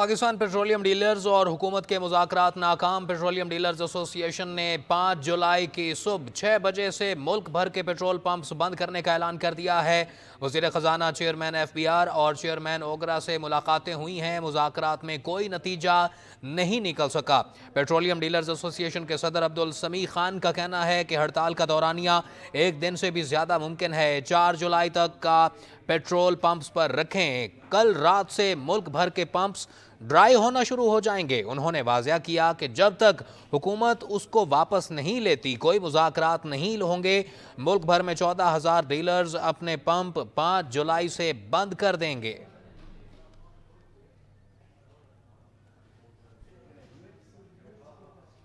Pakistan petroleum dealers और हुकूमत के मुजाकर नाकाम पेट्रोलियम डीलर्स एसोसिएशन ने 5 जुलाई की सुबह छः बजे से मुल्क भर के पेट्रोल पंप्स बंद करने का ऐलान कर दिया है वजीर ख़जाना चेयरमैन एफ बी आर और चेयरमैन ओगरा से मुलाकातें हुई हैं मुजाकर में कोई नतीजा नहीं निकल सका पेट्रोलियम डीलर्स एसोसिएशन के सदर अब्दुल समी खान का कहना है कि हड़ताल का दौरानिया एक दिन से भी ज़्यादा मुमकिन है चार जुलाई तक का पेट्रोल पंप्स पर रखें कल रात से मुल्क भर के पंप्स ड्राई होना शुरू हो जाएंगे उन्होंने वाजिया किया कि जब तक हुकूमत उसको वापस नहीं लेती कोई मुजात नहीं होंगे मुल्क भर में चौदह हज़ार डीलर्स अपने पंप पाँच जुलाई से बंद कर देंगे